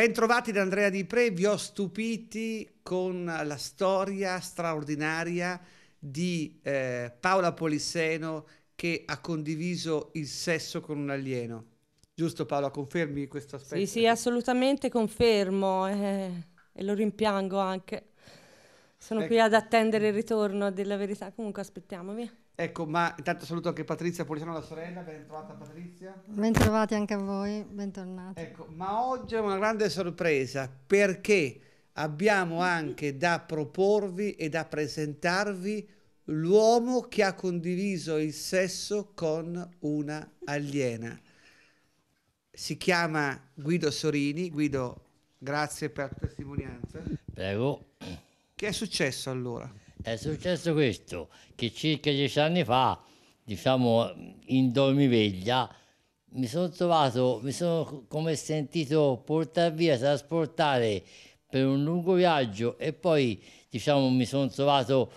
Bentrovati da Andrea Di Pre, vi ho stupiti con la storia straordinaria di eh, Paola Polisseno che ha condiviso il sesso con un alieno. Giusto Paola, confermi questo aspetto? Sì, sì, assolutamente confermo eh, e lo rimpiango anche. Sono ecco. qui ad attendere il ritorno della verità, comunque aspettiamo, via. Ecco, ma intanto saluto anche Patrizia Poliziano, la sorella, ben trovata Patrizia. Ben trovati anche a voi, bentornati. Ecco, ma oggi è una grande sorpresa perché abbiamo anche da proporvi e da presentarvi l'uomo che ha condiviso il sesso con una aliena. Si chiama Guido Sorini, Guido grazie per la testimonianza. Prego. Che è successo allora? È successo questo, che circa dieci anni fa, diciamo in dormiveglia, mi sono trovato, mi sono come sentito portare via, trasportare per un lungo viaggio e poi diciamo mi sono trovato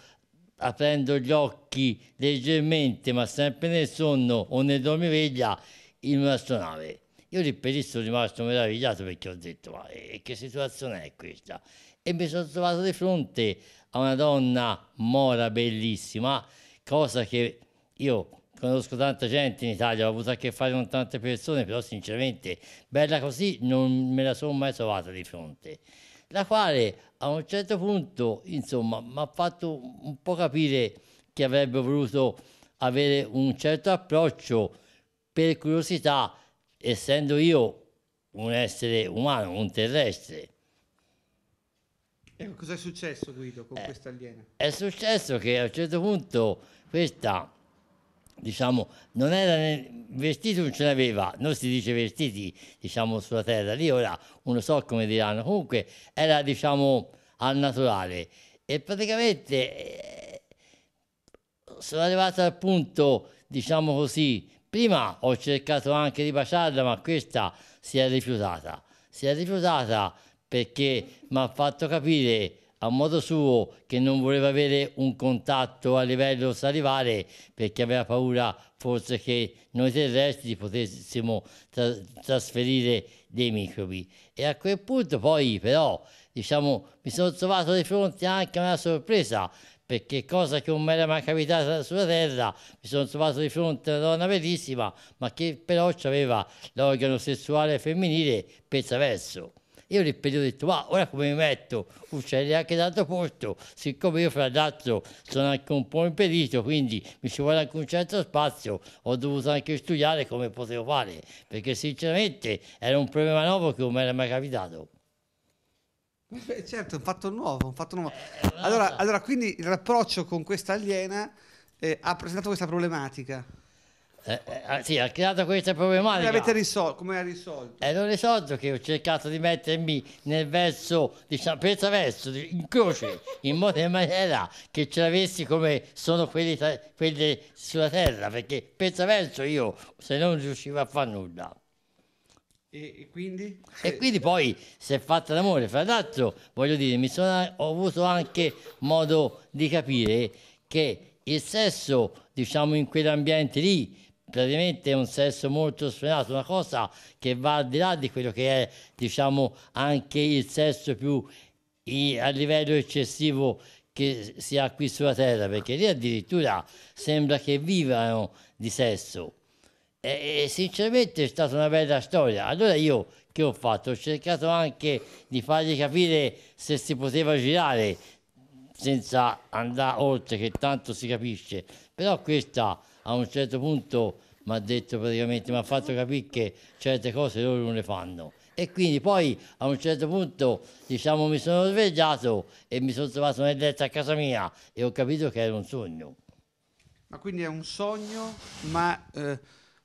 aprendo gli occhi leggermente ma sempre nel sonno o nel dormiveglia in un'astronave. Io lì per lì sono rimasto meravigliato perché ho detto ma eh, che situazione è questa? E mi sono trovato di fronte a una donna mora bellissima, cosa che io conosco tanta gente in Italia, ho avuto a che fare con tante persone, però sinceramente bella così non me la sono mai trovata di fronte. La quale a un certo punto, insomma, mi ha fatto un po' capire che avrebbe voluto avere un certo approccio per curiosità, essendo io un essere umano, un terrestre. Ecco, cos'è successo Guido con eh, questa aliena? È successo che a un certo punto questa, diciamo, non era nel... vestito, non ce l'aveva, non si dice vestiti, diciamo, sulla terra, lì ora non so come diranno, comunque era, diciamo, al naturale e praticamente eh, sono arrivato al punto, diciamo così, prima ho cercato anche di baciarla ma questa si è rifiutata, si è rifiutata perché mi ha fatto capire a modo suo che non voleva avere un contatto a livello salivare perché aveva paura forse che noi terrestri potessimo tra trasferire dei microbi. E a quel punto poi però diciamo, mi sono trovato di fronte anche a una sorpresa perché cosa che non mi era mai capitata sulla terra, mi sono trovato di fronte a una donna bellissima, ma che però aveva l'organo sessuale femminile per traverso. Io nel periodo ho detto, ma ora come mi metto? Uccelli anche d'altro posto, siccome io fra l'altro sono anche un po' impedito, quindi mi ci vuole anche un certo spazio, ho dovuto anche studiare come potevo fare, perché sinceramente era un problema nuovo che non mi era mai capitato. Beh, certo, un fatto nuovo, un fatto nuovo. Eh, allora, allora, quindi l'approccio con questa aliena eh, ha presentato questa problematica. Eh, eh, ah, sì, ha creato questa problematica. Come l'avete risolto? Come l'ha risolto? E eh, l'ho risolto che ho cercato di mettermi nel verso, diciamo, pensa verso, in croce, in modo in maniera che ce l'avessi come sono quelli, tra, quelli sulla terra, perché pensa verso io, se non riuscivo a fare nulla. E, e, quindi? E quindi poi si è fatta l'amore. Fra l'altro, voglio dire, mi sono, ho avuto anche modo di capire che il sesso, diciamo, in quell'ambiente lì, praticamente è un sesso molto sfrenato, una cosa che va al di là di quello che è diciamo anche il sesso più i, a livello eccessivo che si ha qui sulla terra, perché lì addirittura sembra che vivano di sesso. E, e sinceramente è stata una bella storia. Allora io che ho fatto? Ho cercato anche di fargli capire se si poteva girare senza andare oltre, che tanto si capisce. Però questa a un certo punto mi ha detto praticamente, mi ha fatto capire che certe cose loro non le fanno. E quindi poi a un certo punto diciamo mi sono svegliato e mi sono trovato nel letto a casa mia e ho capito che era un sogno. Ma quindi è un sogno, ma, eh,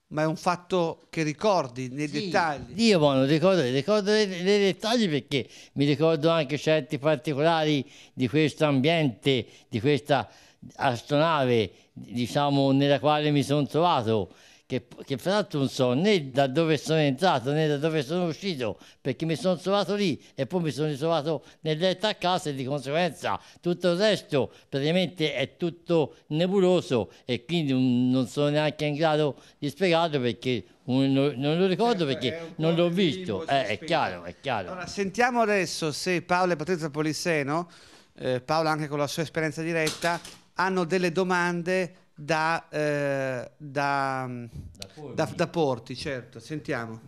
ma è un fatto che ricordi nei sì, dettagli. Io buono, ricordo, ricordo nei dettagli perché mi ricordo anche certi particolari di questo ambiente, di questa astronave diciamo, nella quale mi sono trovato, che, che fra l'altro non so né da dove sono entrato né da dove sono uscito, perché mi sono trovato lì e poi mi sono ritrovato nel letto a casa e di conseguenza tutto il resto praticamente è tutto nebuloso e quindi non sono neanche in grado di spiegarlo perché non, non lo ricordo certo, perché non l'ho visto, eh, è chiaro, è chiaro. Allora, sentiamo adesso se Paolo e Patrizia Polisseno, eh, Paola anche con la sua esperienza diretta, hanno delle domande da, eh, da, da, da porti, certo. Sentiamo.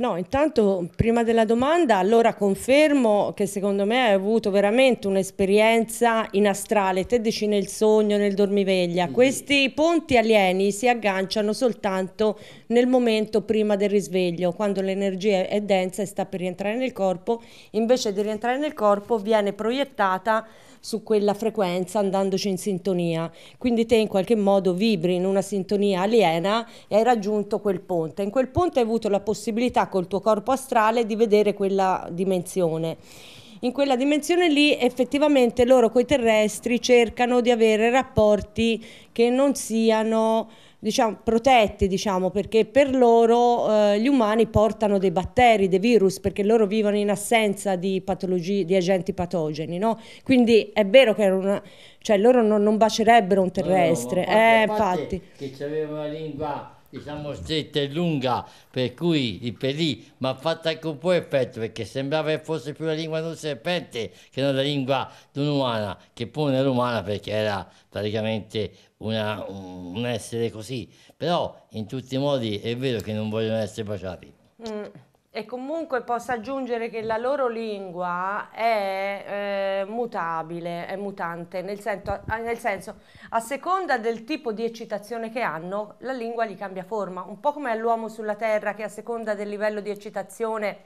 No, intanto prima della domanda, allora confermo che secondo me hai avuto veramente un'esperienza in astrale, te dici nel sogno, nel dormiveglia, mm questi ponti alieni si agganciano soltanto nel momento prima del risveglio, quando l'energia è densa e sta per rientrare nel corpo, invece di rientrare nel corpo viene proiettata su quella frequenza andandoci in sintonia. Quindi te in qualche modo vibri in una sintonia aliena e hai raggiunto quel ponte. In quel ponte hai avuto la possibilità col tuo corpo astrale di vedere quella dimensione in quella dimensione lì effettivamente loro coi terrestri cercano di avere rapporti che non siano diciamo, protetti, diciamo, perché per loro eh, gli umani portano dei batteri, dei virus, perché loro vivono in assenza di, di agenti patogeni, no? Quindi è vero che una, cioè, loro non, non, bacerebbero un terrestre, no, no, eh, infatti. Che aveva la lingua diciamo stretta e lunga per cui il pelì mi ha fatto anche un po' effetto perché sembrava che fosse più la lingua di un serpente che non la lingua di un'umana che poi non era umana perché era praticamente una, un essere così però in tutti i modi è vero che non vogliono essere baciati mm e comunque posso aggiungere che la loro lingua è eh, mutabile, è mutante, nel senso, ah, nel senso, a seconda del tipo di eccitazione che hanno la lingua gli cambia forma, un po' come all'uomo sulla terra che a seconda del livello di eccitazione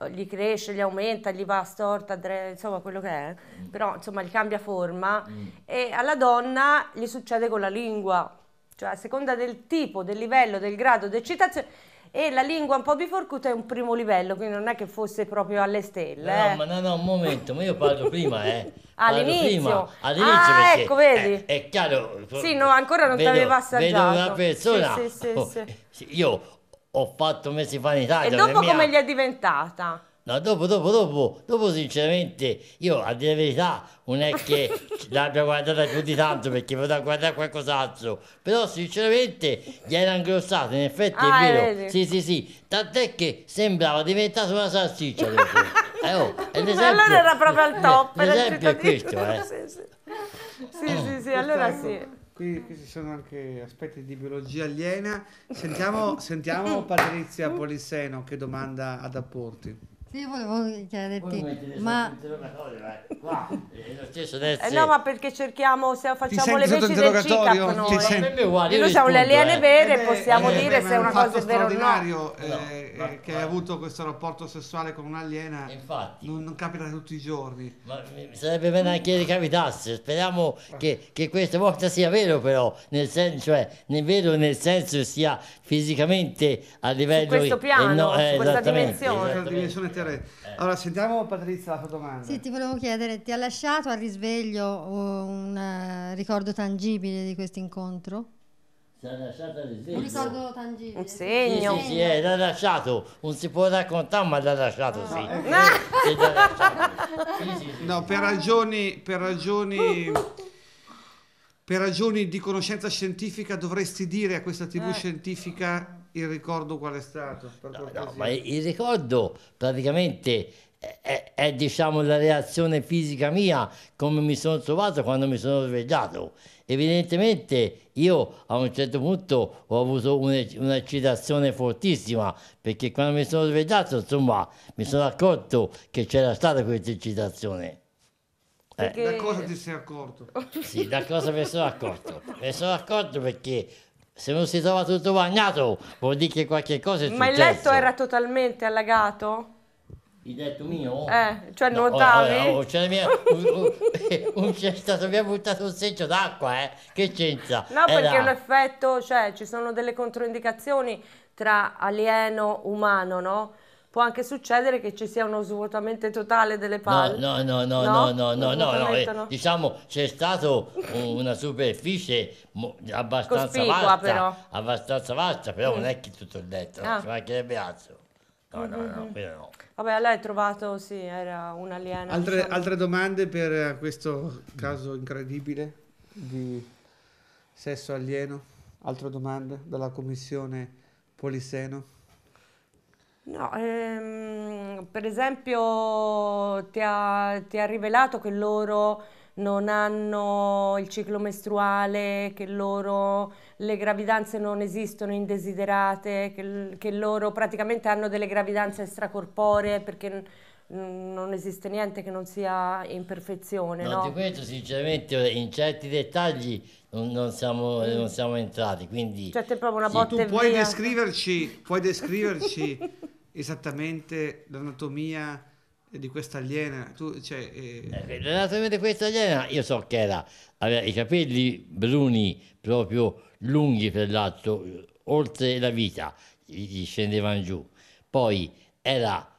eh, gli cresce, gli aumenta, gli va storta, insomma quello che è, mm. però insomma gli cambia forma mm. e alla donna gli succede con la lingua, cioè a seconda del tipo, del livello, del grado di eccitazione e la lingua un po' biforcuta è un primo livello, quindi non è che fosse proprio alle stelle. No, eh. ma no, no, un momento, ma io parlo prima, eh. All'inizio. All'inizio ah, ecco, vedi. È, è, chiaro. Sì, no, ancora non ti aveva assaggiato. Vedo una persona. Sì, sì, sì, oh, io ho fatto mesi fa in Italia. E dopo mia... come gli è diventata? No, dopo, dopo, dopo, dopo sinceramente io a dire la verità non è che l'abbia guardata più di tanto perché vado a guardare qualcos'altro, però sinceramente gli era ingrossato, in effetti ah, è vero, sì sì sì, tant'è che sembrava diventata una salsiccia. eh, oh, l'esempio, allora era proprio al eh, top. L'esempio è questo, eh. sì, sì. sì, sì, sì allora sì. Ecco, qui, qui, ci sono anche aspetti di biologia aliena. Sentiamo, sentiamo Patrizia Polisseno che domanda ad apporti. Sì, volevo chiederti, ma... Eh no, ma perché cerchiamo, se facciamo le veci del CICAP noi. Ti senti... Uguale, noi siamo le aliene eh. vere, e eh possiamo eh, dire se è una cosa è vera o no. Eh, no, no eh, che hai avuto questo rapporto sessuale con un'aliena Infatti. Non, non, capita tutti i giorni. Ma sarebbe bene anche che capitasse, speriamo che, che, questa volta sia vero però, nel senso, cioè, nel vero nel senso sia fisicamente a livello... Su questo piano, no, su questa dimensione. Questa dimensione riflettere. Eh. Allora, sentiamo Patrizia la tua domanda. Sì, ti volevo chiedere, ti ha lasciato al risveglio uh, un eh, ricordo tangibile di questo incontro? Si è lasciato al risveglio. Un ricordo tangibile. Un segno. Sì, sì, sì eh, l'ha lasciato. Non si può raccontare, ma l'ha lasciato, sì. No. Ah, ecco. lasciato. No, per ragioni, per ragioni... Per ragioni di conoscenza scientifica dovresti dire a questa tv eh. scientifica il ricordo qual è stato? No, no, ma il ricordo praticamente è, è, è, diciamo la reazione fisica mia come mi sono trovato quando mi sono svegliato evidentemente io a un certo punto ho avuto un'eccitazione fortissima perché quando mi sono svegliato insomma mi sono accorto che c'era stata questa eccitazione eh. da cosa ti sei accorto? sì da cosa mi sono accorto mi sono accorto perché se non si trova tutto bagnato vuol dire che qualche cosa è successo. Ma il letto era totalmente allagato? Il letto mio? Eh, cioè no, notavi? Oh, oh, oh, mia, un, un, c'è stato, mi ha buttato un seggio d'acqua, eh? Che c'entra? No, era... Eh, perché è un effetto, cioè ci sono delle controindicazioni tra alieno e umano, no? può anche succedere che ci sia uno svuotamento totale delle palle. No, no, no, no, no, no, no, no, eh, diciamo c'è stata una superficie abbastanza Cospicua, vasta, però. abbastanza vasta, però mm. non è che tutto il letto, ah. ci mancherebbe altro. No, no, no, mm-hmm. quello no. Vabbè, allora hai trovato, sì, era un alieno. Altre, diciamo. altre domande per eh, questo caso incredibile di sesso alieno? Altre domande dalla commissione Poliseno? No, ehm, per esempio ti ha, ti ha rivelato che loro non hanno il ciclo mestruale, che loro le gravidanze non esistono indesiderate, che, che loro praticamente hanno delle gravidanze extracorporee perché non esiste niente che non sia in perfezione. No, no? di questo sinceramente in certi dettagli non, non, siamo, mm. non siamo, entrati, quindi... Cioè, proprio una sì. botte Tu puoi via. descriverci, puoi descriverci esattamente l'anatomia di questa aliena. Tu, cioè, eh... eh l'anatomia questa aliena, io so che era, aveva i capelli bruni proprio lunghi per l'alto, oltre la vita, gli scendevano giù. Poi era,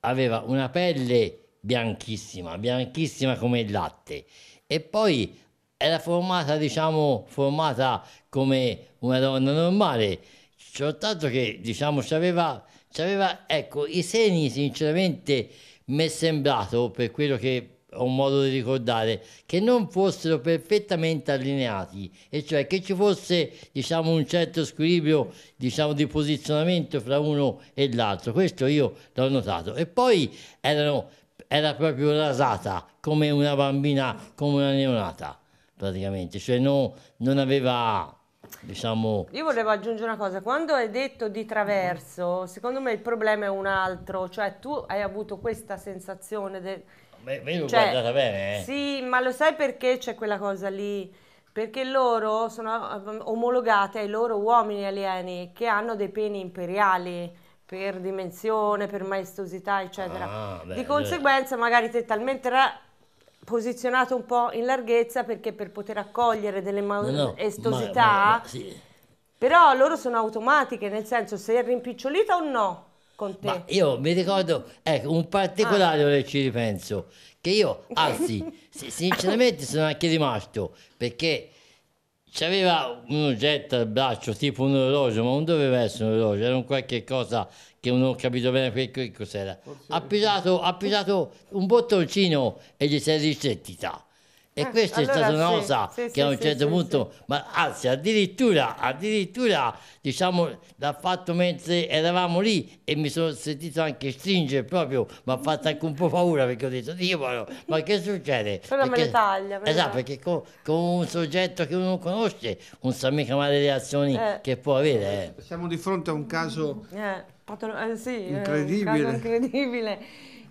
aveva una pelle bianchissima, bianchissima come il latte. E poi era formata, diciamo, formata come una donna normale, soltanto che, diciamo, aveva C'aveva, ecco, i seni sinceramente mi è sembrato, per quello che ho modo di ricordare, che non fossero perfettamente allineati, e cioè che ci fosse diciamo, un certo squilibrio diciamo, di posizionamento fra uno e l'altro. Questo io l'ho notato. E poi erano, era proprio rasata come una bambina, come una neonata, praticamente, cioè no, non aveva diciamo... Io volevo aggiungere una cosa, quando hai detto di traverso, secondo me il problema è un altro, cioè tu hai avuto questa sensazione... De... Beh, vedo cioè, guardata bene, eh. Sì, ma lo sai perché c'è quella cosa lì? Perché loro sono ehm, omologate ai loro uomini alieni che hanno dei peni imperiali per dimensione, per maestosità, eccetera. Ah, beh, Di conseguenza, beh. magari te talmente posizionato un po' in larghezza perché per poter accogliere delle ma- no, no, estosità, sì. però loro sono automatiche, nel senso se è rimpicciolita o no con te. Ma io mi ricordo, ecco, un particolare ah. ora ci ripenso, che io, anzi, sinceramente sono anche rimasto, perché C'aveva un oggetto al braccio, tipo un orologio, ma non doveva essere un orologio, era un qualche cosa che non ho capito bene che, che cos'era. Ha pisato, ha pigiato un bottoncino e gli si è ristrettita e eh, questa allora, è stata una cosa sì, che sì, a un certo sì, punto, ma anzi, addirittura, addirittura, diciamo, l'ha fatto mentre eravamo lì e mi sono sentito anche stringere proprio, mi ha fatto anche un po' paura perché ho detto, Dio, ma che succede? Però perché, me le taglia. Però. Esatto, perché con, con, un soggetto che uno conosce non sa mica male le reazioni eh. che può avere. Eh. Siamo di fronte a un caso mm, eh, patolo- eh, eh, incredibile. Un caso incredibile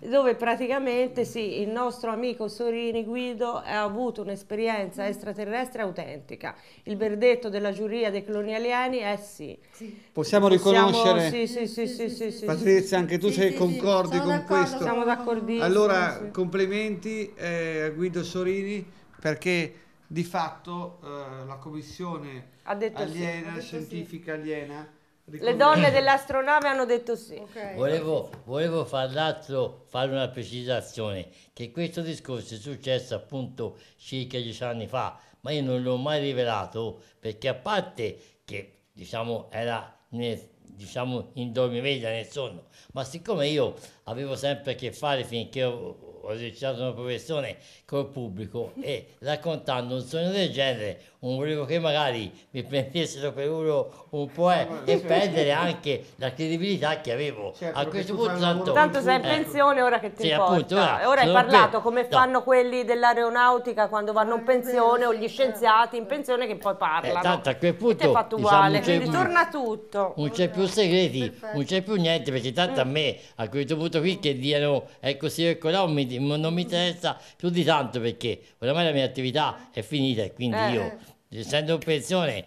dove praticamente sì, il nostro amico Sorini Guido ha avuto un'esperienza extraterrestre autentica. Il verdetto della giuria dei cloni alieni è sì. sì. Possiamo riconoscere? Sì, sì, sì, sì, sì, sì Patrizia, anche tu sei concordi con questo? Siamo d'accordissimo. Allora, complimenti eh, a Guido Sorini perché di fatto eh, la commissione aliena, scientifica aliena le donne dell'astronave hanno detto sì. Okay. Volevo, volevo farlatto, fare una precisazione, che questo discorso è successo appunto circa dieci anni fa, ma io non l'ho mai rivelato perché a parte che diciamo era nel, diciamo in dormimedia nel sonno ma siccome io avevo sempre a che fare finché ho, ho iniziato una professione col pubblico e raccontando un sogno del genere non volevo che magari mi prendessero per uno un po' eh, e perdere anche la credibilità che avevo. Certo, a questo punto tanto, tanto sei in eh. pensione ora che ti sì, Appunto, ora, ora hai parlato per... come no. fanno quelli dell'aeronautica quando vanno in ah, pensione o gli scienziati in eh. pensione che poi parlano. Eh, tanto a quel punto è fatto diciamo, uguale, diciamo, quindi torna tutto. Non c'è più segreti, Perfetto. non c'è più niente perché tanto mm. a me a questo punto qui che diano è così e colà non mi interessa più di tanto perché oramai la mia attività è finita e quindi eh. io essendo pensione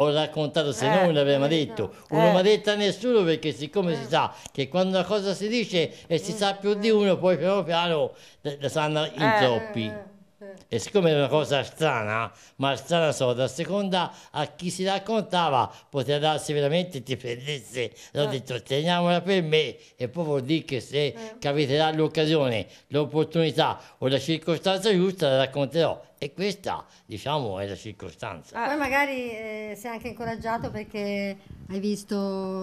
ho raccontato se eh, non l'avremmo eh, detto non una eh. maledetta a nessuno perché siccome eh. si sa che quando una cosa si dice e si eh, sa più di eh. uno poi piano piano la sanno in eh, troppi e siccome era una cosa strana, ma strana solo, da seconda a chi si raccontava, poteva darsi veramente ti prendesse. L'ho eh. detto, teniamola per me. E poi vuol dire che se eh. capiterà l'occasione, l'opportunità o la circostanza giusta, la racconterò. E questa, diciamo, è la circostanza. Ah, poi magari eh, sei anche incoraggiato perché hai visto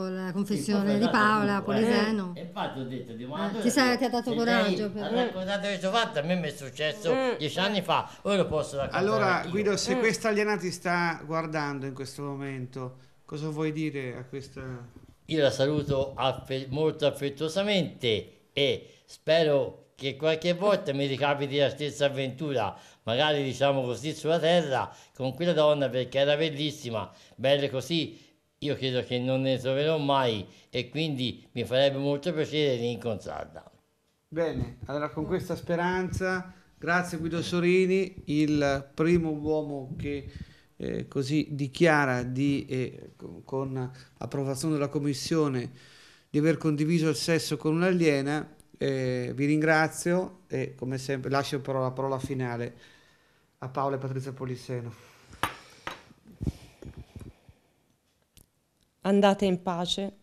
la confessione di Paola, Poliseno? Eh, infatti ho detto, di eh, ti, sei, ti ha dato coraggio. Per... questo fatto, a me mi è successo mm. dieci anni fa, ora lo posso raccontare. Allora io. Guido, se mm. questa aliena ti sta guardando in questo momento, cosa vuoi dire a questa... Io la saluto aff- molto affettuosamente e spero che qualche volta mi ricapiti la stessa avventura, magari diciamo così sulla terra, con quella donna perché era bellissima, bella così, io credo che non ne troverò mai e quindi mi farebbe molto piacere rincontrarla. Bene, allora con questa speranza, grazie Guido Sorini, il primo uomo che eh, così dichiara di, eh, con approvazione della Commissione di aver condiviso il sesso con un'aliena. Eh, vi ringrazio e come sempre lascio però la parola finale a Paolo e Patrizia Polisseno. andate in pace.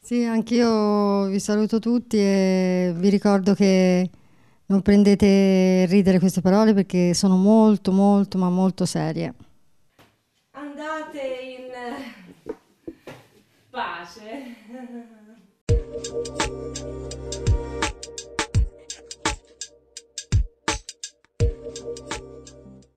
Sì, anch'io vi saluto tutti e vi ricordo che non prendete ridere queste parole perché sono molto, molto, ma molto serie.